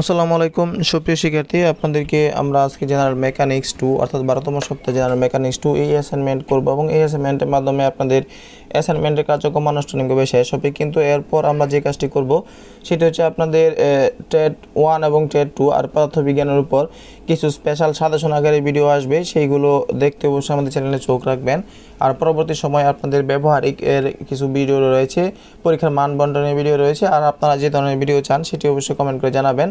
আসসালামু আলাইকুম সুপ্রিয় শিক্ষার্থী আপনাদেরকে আমরা আজকে জেনারেল মেকানিক্স টু অর্থাৎ বারোতম সপ্তাহে জেনারেল মেকানিক্স টু এই অ্যাসাইনমেন্ট করবো এবং এই অ্যাসাইনমেন্টের মাধ্যমে আপনাদের অ্যাসাইনমেন্টের কার্যক্রম আনুষ্ঠানিকভাবে শেষ হবে কিন্তু এরপর আমরা যে কাজটি করব সেটি হচ্ছে আপনাদের টেট ওয়ান এবং টেট টু আর পদার্থবিজ্ঞানের উপর কিছু স্পেশাল সাদাশন আকারে ভিডিও আসবে সেইগুলো দেখতে অবশ্যই আমাদের চ্যানেলে চোখ রাখবেন আর পরবর্তী সময় আপনাদের ব্যবহারিক এর কিছু ভিডিও রয়েছে পরীক্ষার মান বন্টনের ভিডিও রয়েছে আর আপনারা যে ধরনের ভিডিও চান সেটি অবশ্যই কমেন্ট করে জানাবেন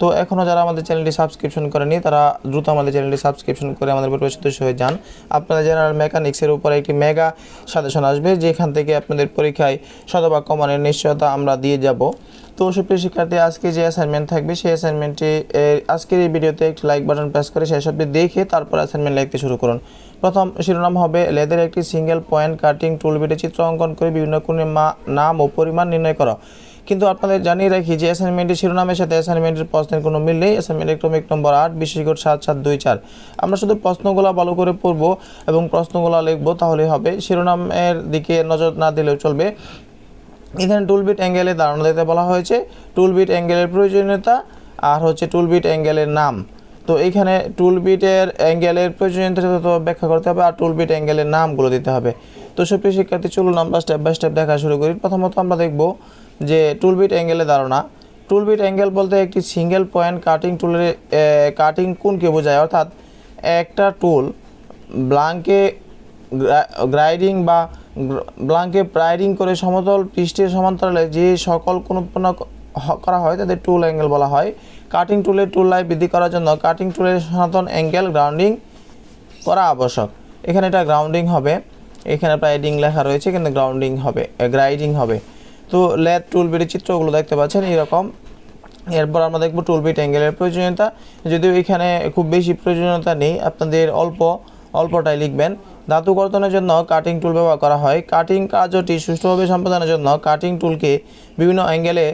তো এখনও যারা আমাদের চ্যানেলটি সাবস্ক্রিপশন করেনি তারা দ্রুত আমাদের চ্যানেলটি সাবস্ক্রিপশন করে আমাদের পরিবার সদস্য হয়ে যান আপনাদের জেনারেল মেকানিক্সের উপরে একটি মেগা সাজেশন আসবে যেখান থেকে আপনাদের পরীক্ষায় শতভাগ কমানের নিশ্চয়তা আমরা দিয়ে যাব তো সুপ্রিয় শিক্ষার্থী আজকে যে অ্যাসাইনমেন্ট থাকবে সেই অ্যাসাইনমেন্টটি আজকের এই ভিডিওতে একটি লাইক বাটন প্রেস করে সেই সবটি দেখে তারপর অ্যাসাইনমেন্ট লিখতে শুরু করুন প্রথম শিরোনাম হবে লেদের একটি সিঙ্গেল পয়েন্ট কাটিং বেটে চিত্র অঙ্কন করে বিভিন্ন কোণের নাম ও পরিমাণ নির্ণয় করা কিন্তু আপনাদের জানিয়ে রাখি যে অ্যাসাইনমেন্টের শিরোনামের সাথে অ্যাসাইনমেন্টের প্রশ্নের কোনো মিল নেই অ্যাসাইনমেন্টের ক্রমিক নম্বর আট বিশেষ করে সাত সাত দুই চার আমরা শুধু প্রশ্নগুলো ভালো করে পড়ব এবং প্রশ্নগুলো লিখবো তাহলেই হবে শিরোনামের দিকে নজর না দিলেও চলবে এখানে টুলবিট অ্যাঙ্গেলে দাঁড়ানো দিতে বলা হয়েছে টুলবিট অ্যাঙ্গেলের প্রয়োজনীয়তা আর হচ্ছে টুলবিট অ্যাঙ্গেলের নাম তো এখানে টুলবিটের অ্যাঙ্গেলের প্রয়োজনীয়তা ব্যাখ্যা করতে হবে আর টুলবিট অ্যাঙ্গেলের নামগুলো দিতে হবে তো সবচেয়ে শিক্ষার্থী চলুন আমরা স্টেপ বাই স্টেপ দেখা শুরু করি প্রথমত আমরা দেখব যে টুলবিট অ্যাঙ্গেলের ধারণা টুলবিট অ্যাঙ্গেল বলতে একটি সিঙ্গেল পয়েন্ট কাটিং টুলের কাটিং কোনকে বোঝায় অর্থাৎ একটা টুল ব্লাঙ্কে গ্রাইডিং বা ব্লাঙ্কে প্রাইডিং করে সমতল পৃষ্ঠের সমান্তরালে যে সকল কোন উৎপন্ন করা হয় তাদের টুল অ্যাঙ্গেল বলা হয় কাটিং টুলের টুল লাইফ বৃদ্ধি করার জন্য কাটিং টুলের সনাতন অ্যাঙ্গেল গ্রাউন্ডিং করা আবশ্যক এখানে এটা গ্রাউন্ডিং হবে এখানে প্রাইডিং লেখা রয়েছে কিন্তু গ্রাউন্ডিং হবে গ্রাইডিং হবে তো লেদ টুল বিটের চিত্রগুলো দেখতে পাচ্ছেন এরকম এরপর আমরা দেখবো টুল বেট অ্যাঙ্গেলের প্রয়োজনীয়তা যদিও এখানে খুব বেশি প্রয়োজনীয়তা নেই আপনাদের অল্প অল্পটাই লিখবেন ধাতু কর্তনের জন্য কাটিং টুল ব্যবহার করা হয় কাটিং কাজটি সুষ্ঠুভাবে সম্পাদনের জন্য কাটিং টুলকে বিভিন্ন অ্যাঙ্গেলে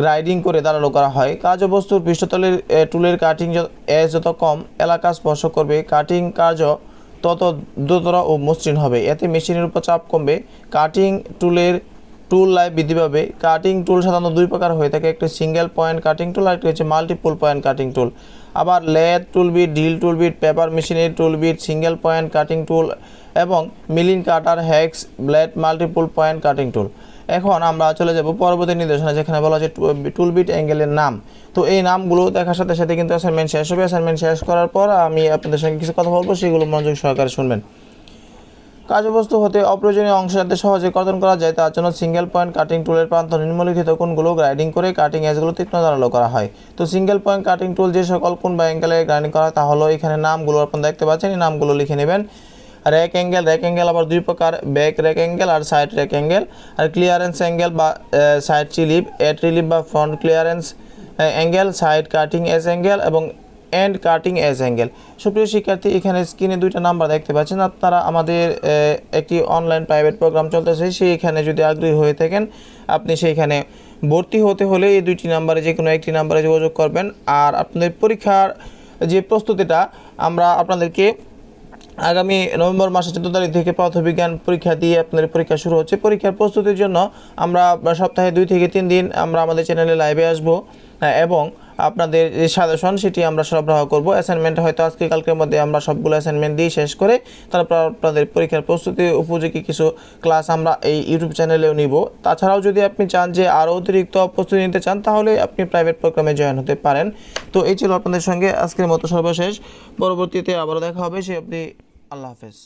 গ্রাইডিং করে দাঁড়ানো করা হয় কাজ বস্তুর পৃষ্ঠতলের টুলের কাটিং এ যত কম এলাকা স্পর্শ করবে কাটিং কাজও তত দ্রুতরা ও মসৃণ হবে এতে মেশিনের উপর চাপ কমবে কাটিং টুলের টুল লাইফ বৃদ্ধি পাবে কাটিং টুল সাধারণত দুই প্রকার হয়ে থাকে একটি সিঙ্গেল পয়েন্ট কাটিং টুল আর একটি হচ্ছে মাল্টিপুল পয়েন্ট কাটিং টুল আবার lathe tool bit tool bit tool bit paper মেশিনের tool bit single point cutting tool এবং milling cutter hacksaw blade multiple point cutting tool এখন আমরা চলে যাব পরবর্তী নির্দেশনা যেখানে বলা হচ্ছে টুলবিট অ্যাঙ্গেলের নাম তো এই নামগুলো দেখার সাথে সাথে কিন্তু অ্যাসাইনমেন্ট শেষ হবে অ্যাসাইনমেন্ট শেষ করার পর আমি আপনাদের সঙ্গে কিছু কথা বলবো সেগুলো মনোযোগ সহকারে শুনবেন কার্যবস্তু হতে অপ্রয়োজনীয় অংশ যাতে সহজে কর্তন করা যায় তার জন্য সিঙ্গেল পয়েন্ট কাটিং টুলের প্রান্ত নিম্নলিখিত কোনগুলো গ্রাইডিং করে কাটিং এজগুলো তীক্ষ্ণ ধারালো করা হয় তো সিঙ্গেল পয়েন্ট কাটিং টুল যে সকল কোন বা অ্যাঙ্গেলে গ্রাইডিং করা তাহলে এখানে নামগুলো আপনারা দেখতে পাচ্ছেন এই নামগুলো লিখে নেবেন র্যাক অ্যাঙ্গেল র্যাক অ্যাঙ্গেল আবার দুই প্রকার ব্যাক র্যাক অ্যাঙ্গেল আর সাইড র্যাক অ্যাঙ্গেল আর ক্লিয়ারেন্স অ্যাঙ্গেল বা সাইড চিলিপ এট রিলিভ বা front clearance angle side cutting edge angle এবং এন্ড কাটিং এস অ্যাঙ্গেল সুপ্রিয় শিক্ষার্থী এখানে স্ক্রিনে দুইটা নাম্বার দেখতে পাচ্ছেন আপনারা আমাদের একটি অনলাইন প্রাইভেট প্রোগ্রাম চলতেছে সেইখানে যদি আগ্রহী হয়ে থাকেন আপনি সেইখানে ভর্তি হতে হলে এই দুইটি নাম্বারে যে কোনো একটি নাম্বারে যোগাযোগ করবেন আর আপনাদের পরীক্ষার যে প্রস্তুতিটা আমরা আপনাদেরকে আগামী নভেম্বর মাসের চোদ্দ তারিখ থেকে পদার্থবিজ্ঞান পরীক্ষা দিয়ে আপনাদের পরীক্ষা শুরু হচ্ছে পরীক্ষার প্রস্তুতির জন্য আমরা সপ্তাহে দুই থেকে তিন দিন আমরা আমাদের চ্যানেলে লাইভে আসব হ্যাঁ, এবং আপনাদের যে সাজেশন সেটি আমরা সরবরাহ করব অ্যাসাইনমেন্ট হয়তো আজকে কালকের মধ্যে আমরা সবগুলো অ্যাসাইনমেন্ট দিয়ে শেষ করে তারপর আপনাদের পরীক্ষার প্রস্তুতি উপযোগী কিছু ক্লাস আমরা এই ইউটিউব চ্যানেলেও নিব তাছাড়াও যদি আপনি চান যে আরও অতিরিক্ত প্রস্তুতি নিতে চান তাহলে আপনি প্রাইভেট প্রোগ্রামে জয়েন হতে পারেন তো এই ছিল আপনাদের সঙ্গে আজকের মতো সর্বশেষ পরবর্তীতে আবারও দেখা হবে সে আপনি আল্লাহ হাফেজ